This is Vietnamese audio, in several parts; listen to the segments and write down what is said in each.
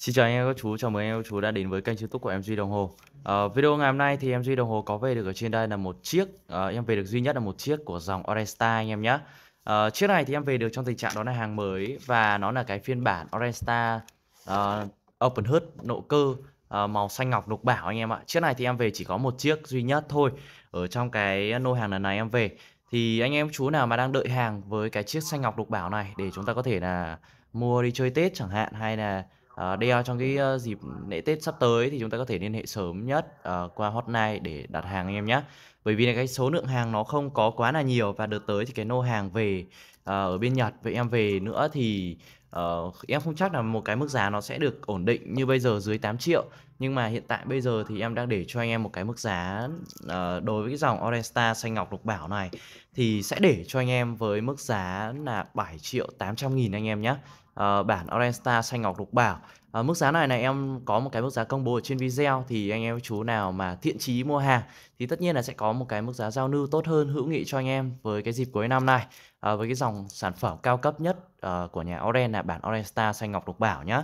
Xin chào anh em các chú, chào mừng anh em các chú đã đến với kênh youtube của em Duy Đồng Hồ à, Video ngày hôm nay thì em Duy Đồng Hồ có về được ở trên đây là một chiếc à, Em về được duy nhất là một chiếc của dòng Oresta anh em nhé à, ờ, Chiếc này thì em về được trong tình trạng đó là hàng mới Và nó là cái phiên bản Oresta à, Open Hood nộ cơ à, màu xanh ngọc lục bảo anh em ạ Chiếc này thì em về chỉ có một chiếc duy nhất thôi Ở trong cái nô hàng lần này em về Thì anh em chú nào mà đang đợi hàng với cái chiếc xanh ngọc lục bảo này Để chúng ta có thể là mua đi chơi Tết chẳng hạn hay là Ờ, đeo trong cái dịp lễ Tết sắp tới thì chúng ta có thể liên hệ sớm nhất ờ, qua hotline để đặt hàng anh em nhé. Bởi vì là cái số lượng hàng nó không có quá là nhiều và đợt tới thì cái nô hàng về ờ, ở bên Nhật vậy em về nữa thì uh, em không chắc là một cái mức giá nó sẽ được ổn định như bây giờ dưới 8 triệu nhưng mà hiện tại bây giờ thì em đang để cho anh em một cái mức giá uh, đối với cái dòng Oresta xanh ngọc lục bảo này thì sẽ để cho anh em với mức giá là 7 triệu 800 nghìn anh em nhé à, ờ, bản Orange Star xanh ngọc lục bảo à, mức giá này này em có một cái mức giá combo ở trên video thì anh em chú nào mà thiện chí mua hàng thì tất nhiên là sẽ có một cái mức giá giao lưu tốt hơn hữu nghị cho anh em với cái dịp cuối năm này à, với cái dòng sản phẩm cao cấp nhất uh, của nhà Orange là bản Orange Star xanh ngọc lục bảo nhé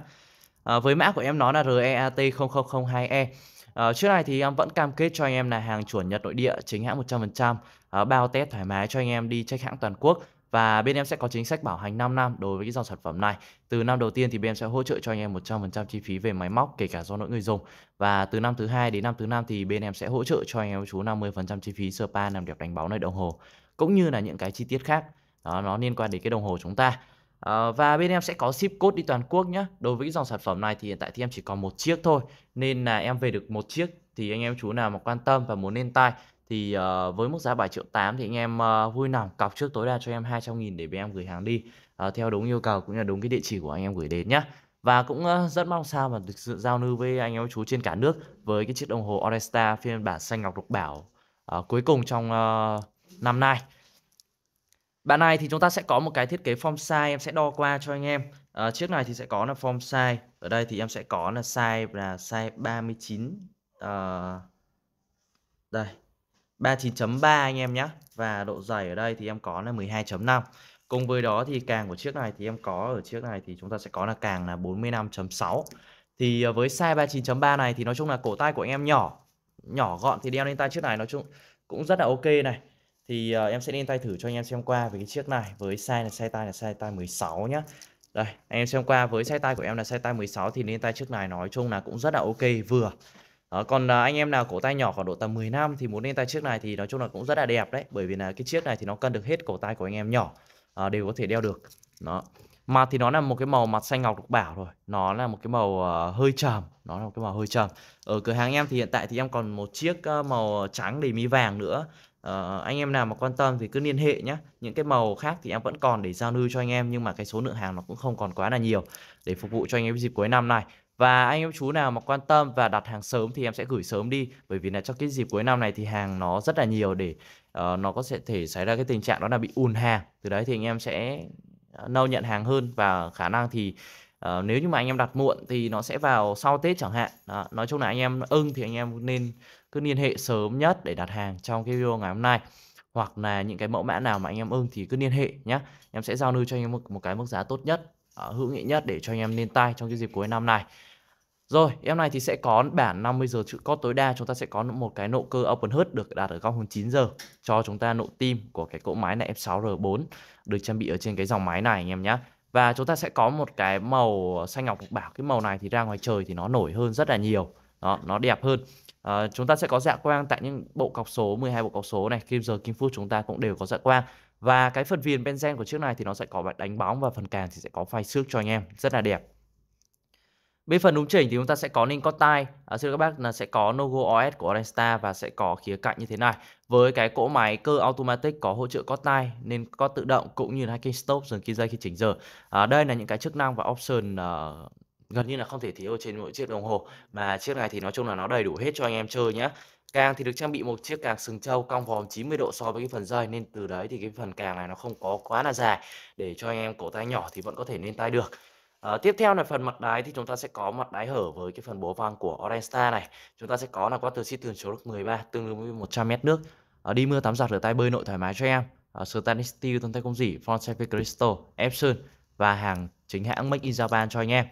à, với mã của em nó là REAT0002E Ờ, trước này thì em vẫn cam kết cho anh em là hàng chuẩn Nhật nội địa chính hãng 100%, à, ờ, bao test thoải mái cho anh em đi check hãng toàn quốc và bên em sẽ có chính sách bảo hành 5 năm đối với cái dòng sản phẩm này. Từ năm đầu tiên thì bên em sẽ hỗ trợ cho anh em 100% chi phí về máy móc kể cả do lỗi người dùng. Và từ năm thứ hai đến năm thứ năm thì bên em sẽ hỗ trợ cho anh em chú 50% chi phí spa làm đẹp đánh bóng nơi đồng hồ cũng như là những cái chi tiết khác. Đó nó liên quan đến cái đồng hồ chúng ta. Ờ, và bên em sẽ có ship code đi toàn quốc nhé. Đối với dòng sản phẩm này thì hiện tại thì em chỉ còn một chiếc thôi. Nên là em về được một chiếc thì anh em chú nào mà quan tâm và muốn lên tay thì uh, với mức giá 7 triệu 8 thì anh em uh, vui lòng cọc trước tối đa cho em 200 nghìn để bên em gửi hàng đi uh, theo đúng yêu cầu cũng như là đúng cái địa chỉ của anh em gửi đến nhé. Và cũng uh, rất mong sao mà được sự giao lưu với anh em chú trên cả nước với cái chiếc đồng hồ Oresta phiên bản xanh ngọc độc bảo uh, cuối cùng trong uh, năm nay bạn này thì chúng ta sẽ có một cái thiết kế form size em sẽ đo qua cho anh em à, ờ, chiếc này thì sẽ có là form size ở đây thì em sẽ có là size là size 39 à, ờ, đây 39.3 anh em nhé và độ dày ở đây thì em có là 12.5 cùng với đó thì càng của chiếc này thì em có ở chiếc này thì chúng ta sẽ có là càng là 45.6 thì ờ, với size 39.3 này thì nói chung là cổ tay của anh em nhỏ nhỏ gọn thì đeo lên tay chiếc này nói chung cũng rất là ok này thì uh, em sẽ lên tay thử cho anh em xem qua về cái chiếc này với size là size tay là size tay 16 nhá đây anh em xem qua với size tay của em là size tay 16 thì lên tay chiếc này nói chung là cũng rất là ok vừa đó, còn ờ, anh em nào cổ tay nhỏ khoảng độ tầm 10 năm thì muốn lên tay chiếc này thì nói chung là cũng rất là đẹp đấy bởi vì là cái chiếc này thì nó cân được hết cổ tay của anh em nhỏ à, đều có thể đeo được nó mà thì nó là một cái màu mặt xanh ngọc lục bảo rồi nó là một cái màu uh, hơi trầm nó là một cái màu hơi trầm ở cửa hàng em thì hiện tại thì em còn một chiếc uh, màu trắng để mi vàng nữa Uh, anh em nào mà quan tâm thì cứ liên hệ nhé những cái màu khác thì em vẫn còn để giao lưu cho anh em nhưng mà cái số lượng hàng nó cũng không còn quá là nhiều để phục vụ cho anh em dịp cuối năm này và anh em chú nào mà quan tâm và đặt hàng sớm thì em sẽ gửi sớm đi bởi vì là trong cái dịp cuối năm này thì hàng nó rất là nhiều để uh, nó có sẽ thể xảy ra cái tình trạng đó là bị ùn hàng từ đấy thì anh em sẽ ờ, nâu nhận hàng hơn và khả năng thì à, nếu như mà anh em đặt muộn thì nó sẽ vào sau Tết chẳng hạn đó. nói chung là anh em ưng thì anh em nên cứ liên hệ sớm nhất để đặt hàng trong cái video ngày hôm nay hoặc là những cái mẫu mã nào mà anh em ưng thì cứ liên hệ nhé em sẽ giao lưu cho anh em một, một cái mức giá tốt nhất ờ, hữu nghị nhất để cho anh em lên tay trong cái dịp cuối năm này rồi, em này thì sẽ có bản 50 giờ chữ cốt tối đa chúng ta sẽ có một cái nộ cơ open heart được đạt ở góc hướng 9 giờ cho chúng ta nộ tim của cái cỗ máy này F6R4 được trang bị ở trên cái dòng máy này anh em nhé và chúng ta sẽ có một cái màu xanh ngọc bảo cái màu này thì ra ngoài trời thì nó nổi hơn rất là nhiều đó, nó đẹp hơn à, chúng ta sẽ có dạ quang tại những bộ cọc số 12 bộ cọc số này kim giờ kim phút chúng ta cũng đều có dạ quang và cái phần viền benzen của chiếc này thì nó sẽ có đánh bóng và phần càng thì sẽ có phai xước cho anh em rất là đẹp Bên phần đúng chỉnh thì chúng ta sẽ có link cottai, à, xin các bác là sẽ có logo OS của Orangesta và sẽ có khía cạnh như thế này. Với cái cỗ máy cơ automatic có hỗ trợ cottai nên có tự động cũng như là hacking stop dừng kim dây khi chỉnh giờ. À, đây là những cái chức năng và option uh, gần như là không thể thiếu trên mỗi chiếc đồng hồ mà chiếc này thì nói chung là nó đầy đủ hết cho anh em chơi nhé càng thì được trang bị một chiếc càng sừng trâu cong vòm 90 độ so với cái phần dây nên từ đấy thì cái phần càng này nó không có quá là dài để cho anh em cổ tay nhỏ thì vẫn có thể lên tay được Ờ, tiếp theo là phần mặt đáy thì chúng ta sẽ có mặt đáy hở với cái phần bố văng của Orange Star này. Chúng ta sẽ có là qua từ xi tường số lực 13 tương đương với 100 mét nước. Ờ, đi mưa tắm giặt rửa tay bơi nội thoải mái cho em. Ờ, stainless steel thân tay không dỉ, Fonseca Crystal, Epson và hàng chính hãng Make in Japan cho anh em.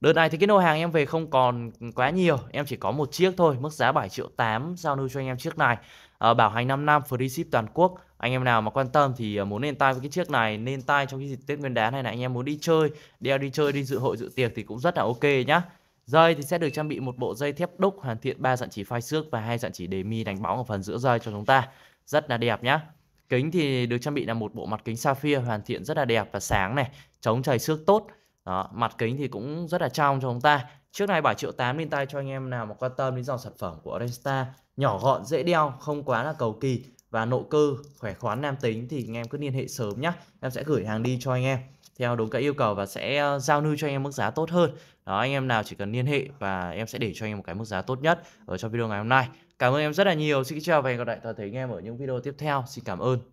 Đợt này thì cái nồi hàng em về không còn quá nhiều, em chỉ có một chiếc thôi, mức giá 7 triệu 8 giao lưu cho anh em chiếc này. À, bảo hành 5 năm free ship toàn quốc anh em nào mà quan tâm thì ờ, muốn lên tay với cái chiếc này lên tay trong cái dịp tết nguyên đán này là anh em muốn đi chơi đeo đi chơi đi dự hội dự tiệc thì cũng rất là ok nhá Dây thì sẽ được trang bị một bộ dây thép đúc hoàn thiện 3 dặn chỉ phai xước và hai dặn chỉ đề mi đánh bóng ở phần giữa dây cho chúng ta. Rất là đẹp nhá. Kính thì được trang bị là một bộ mặt kính sapphire hoàn thiện rất là đẹp và sáng này, chống chảy xước tốt. Đó, mặt kính thì cũng rất là trong cho chúng ta. Chiếc này 7 triệu 8 lên tay cho anh em nào mà quan tâm đến dòng sản phẩm của Orange Star. Nhỏ gọn, dễ đeo, không quá là cầu kỳ và nội cơ khỏe khoắn nam tính thì anh em cứ liên hệ sớm nhé em sẽ gửi hàng đi cho anh em theo đúng các yêu cầu và sẽ ờ, giao lưu cho anh em mức giá tốt hơn đó anh em nào chỉ cần liên hệ và em sẽ để cho anh em một cái mức giá tốt nhất ở trong video ngày hôm nay cảm ơn em rất là nhiều xin chào và hẹn gặp lại toàn thể anh em ở những video tiếp theo xin cảm ơn